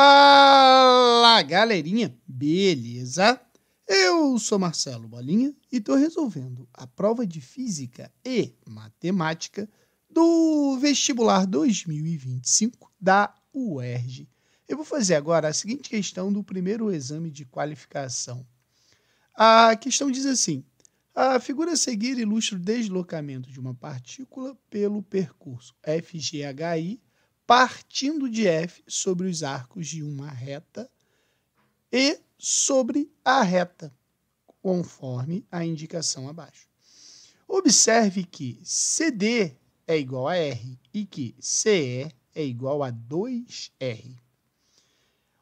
Fala galerinha, beleza? Eu sou Marcelo Bolinha e estou resolvendo a prova de Física e Matemática do vestibular 2025 da UERJ. Eu vou fazer agora a seguinte questão do primeiro exame de qualificação. A questão diz assim: a figura a seguir ilustra o deslocamento de uma partícula pelo percurso FGHI partindo de F sobre os arcos de uma reta e sobre a reta, conforme a indicação abaixo. Observe que CD é igual a R e que CE é igual a 2R.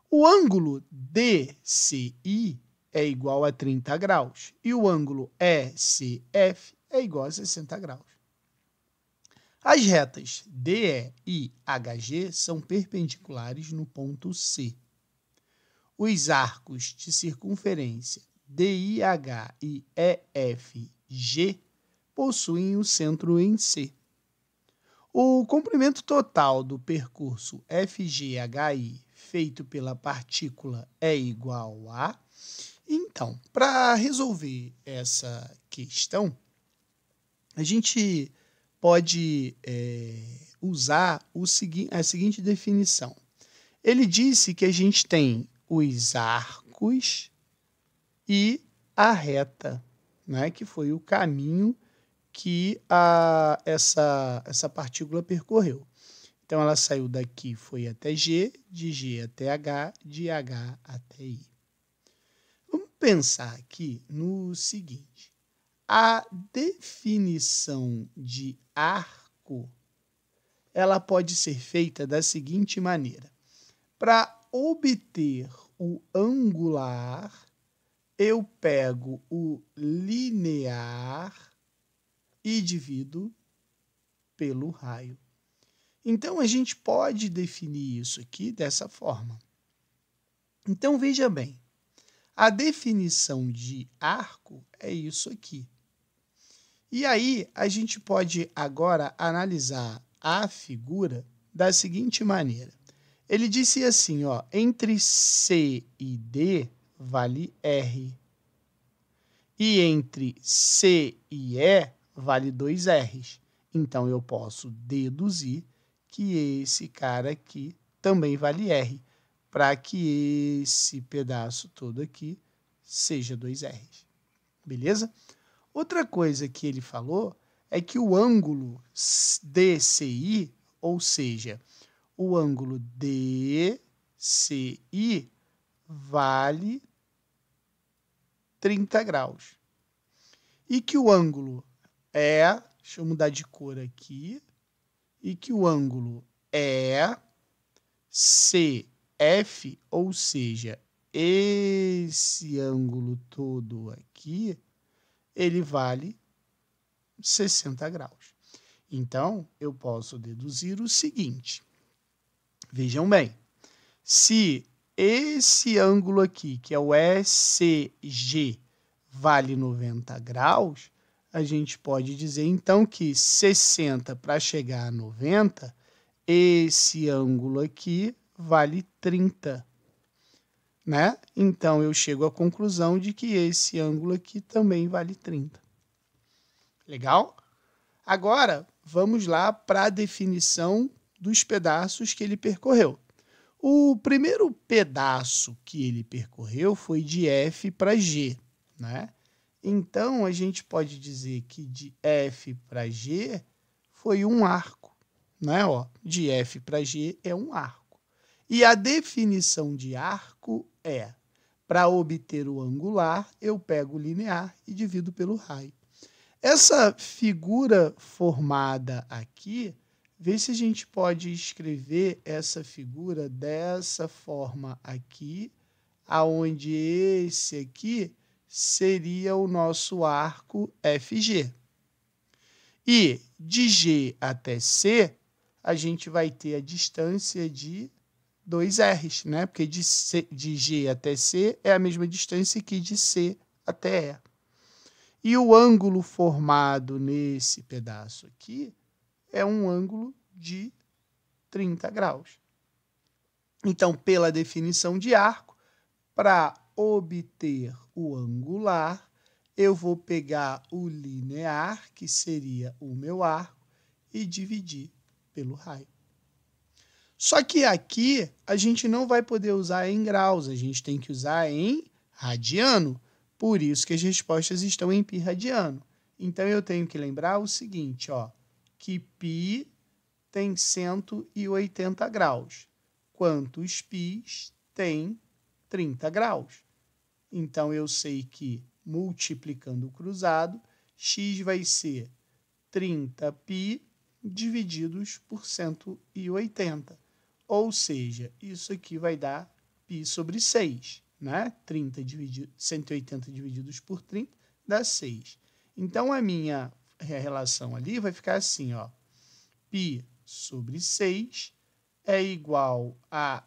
O ângulo DCI é igual a 30 graus e o ângulo ECF é igual a 60 graus. As retas DE e HG são perpendiculares no ponto C. Os arcos de circunferência DIH e EFG possuem o centro em C. O comprimento total do percurso FGHI feito pela partícula é igual a. Então, para resolver essa questão, a gente pode é, usar o segui a seguinte definição. Ele disse que a gente tem os arcos e a reta, né, que foi o caminho que a, essa, essa partícula percorreu. Então, ela saiu daqui, foi até G, de G até H, de H até I. Vamos pensar aqui no seguinte: a definição de arco ela pode ser feita da seguinte maneira: para obter o angular, eu pego o linear e divido pelo raio. Então a gente pode definir isso aqui dessa forma. Então veja bem, a definição de arco é isso aqui e aí a gente pode agora analisar a figura da seguinte maneira. Ele disse assim, ó, entre C e D vale R. E entre C e E vale dois R's. Então eu posso deduzir que esse cara aqui também vale R, para que esse pedaço todo aqui seja dois R's. Beleza? Outra coisa que ele falou é que o ângulo DCI, ou seja, o ângulo DCI vale 30 graus. E que o ângulo é, deixa eu mudar de cor aqui, e que o ângulo é CF, ou seja, esse ângulo todo aqui ele vale 60 graus. Então, eu posso deduzir o seguinte. Vejam bem, se esse ângulo aqui, que é o ECG, vale 90 graus, a gente pode dizer então que 60 para chegar a 90, esse ângulo aqui vale 30 né? Então eu chego à conclusão de que esse ângulo aqui também vale 30. Legal? Agora vamos lá para a definição dos pedaços que ele percorreu. O primeiro pedaço que ele percorreu foi de F para G, né? Então a gente pode dizer que de F para G foi um arco, né? Ó, de F para G é um arco. E a definição de arco é: para obter o angular, eu pego o linear e divido pelo raio. Essa figura formada aqui, vê se a gente pode escrever essa figura dessa forma aqui, aonde esse aqui seria o nosso arco FG. E de G até C, a gente vai ter a distância de dois R's, né? Porque de, C, de G até C é a mesma distância que de C até E. E o ângulo formado nesse pedaço aqui é um ângulo de 30 graus. Então, pela definição de arco, para obter o angular, eu vou pegar o linear, que seria o meu arco, e dividir pelo raio. Só que aqui a gente não vai poder usar em graus, a gente tem que usar em radiano. Por isso que as respostas estão em pi radiano. Então eu tenho que lembrar o seguinte, ó, que pi tem 180 graus, quantos pis tem 30 graus. Então eu sei que multiplicando o cruzado, x vai ser 30 pi divididos por 180. Ou seja, isso aqui vai dar π sobre 6, né? 30 dividido, 180 divididos por 30 dá 6. Então, a minha relação ali vai ficar assim, ó. π sobre 6 é igual a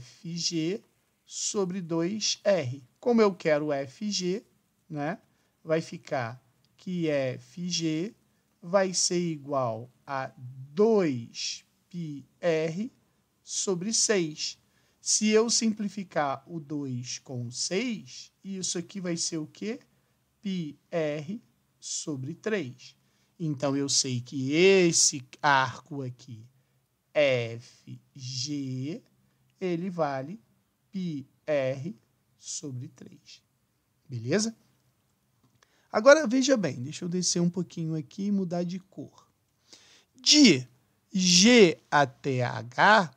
FG sobre 2R. Como eu quero FG, né? Vai ficar que FG vai ser igual a 2πr sobre 6. Se eu simplificar o 2 com 6, isso aqui vai ser o quê? πr sobre 3. Então, eu sei que esse arco aqui, FG, ele vale πr sobre 3. Beleza? Agora, veja bem, deixa eu descer um pouquinho aqui e mudar de cor. De G até H,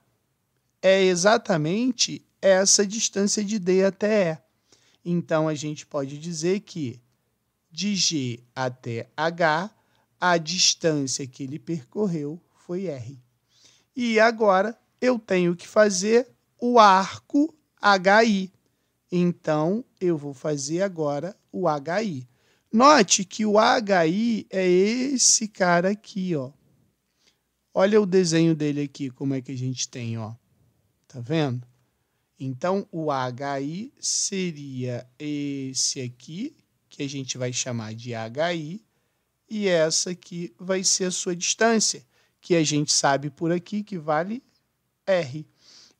é exatamente essa distância de D até E. Então, a gente pode dizer que de G até H, a distância que ele percorreu foi R. E agora eu tenho que fazer o arco HI. Então, eu vou fazer agora o HI. Note que o HI é esse cara aqui, ó. Olha o desenho dele aqui, como é que a gente tem, ó. Tá vendo? Então, o HI seria esse aqui, que a gente vai chamar de HI, e essa aqui vai ser a sua distância, que a gente sabe por aqui que vale R.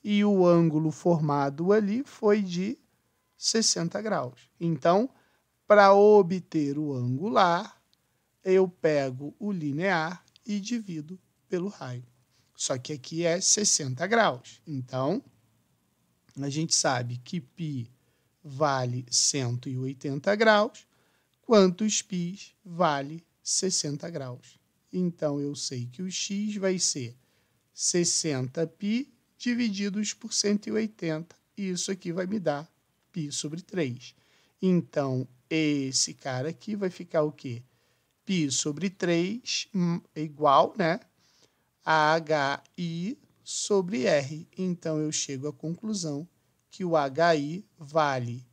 E o ângulo formado ali foi de 60 graus. Então, para obter o angular, eu pego o linear e divido pelo raio. Só que aqui é 60 graus. Então, a gente sabe que π vale 180 graus, quantos π vale 60 graus. Então, eu sei que o x vai ser 60π divididos por 180. E isso aqui vai me dar π sobre 3. Então, esse cara aqui vai ficar o quê? π sobre 3 hum, igual, né? HI sobre R. Então, eu chego à conclusão que o HI vale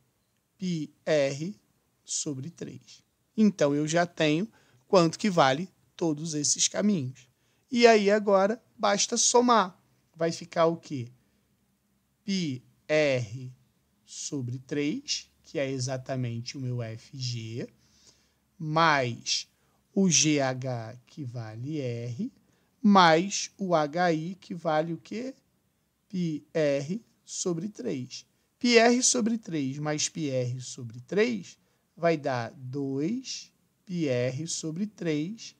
πr sobre 3. Então, eu já tenho quanto que vale todos esses caminhos. E aí, agora, basta somar. Vai ficar o quê? πr sobre 3, que é exatamente o meu FG, mais o GH, que vale R, mais o HI, que vale o quê? PR sobre 3. PR sobre 3 mais PR sobre 3 vai dar 2 PR sobre 3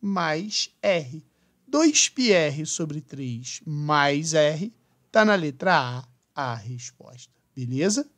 mais r. 2 PR sobre 3 mais r está na letra A, a resposta. Beleza?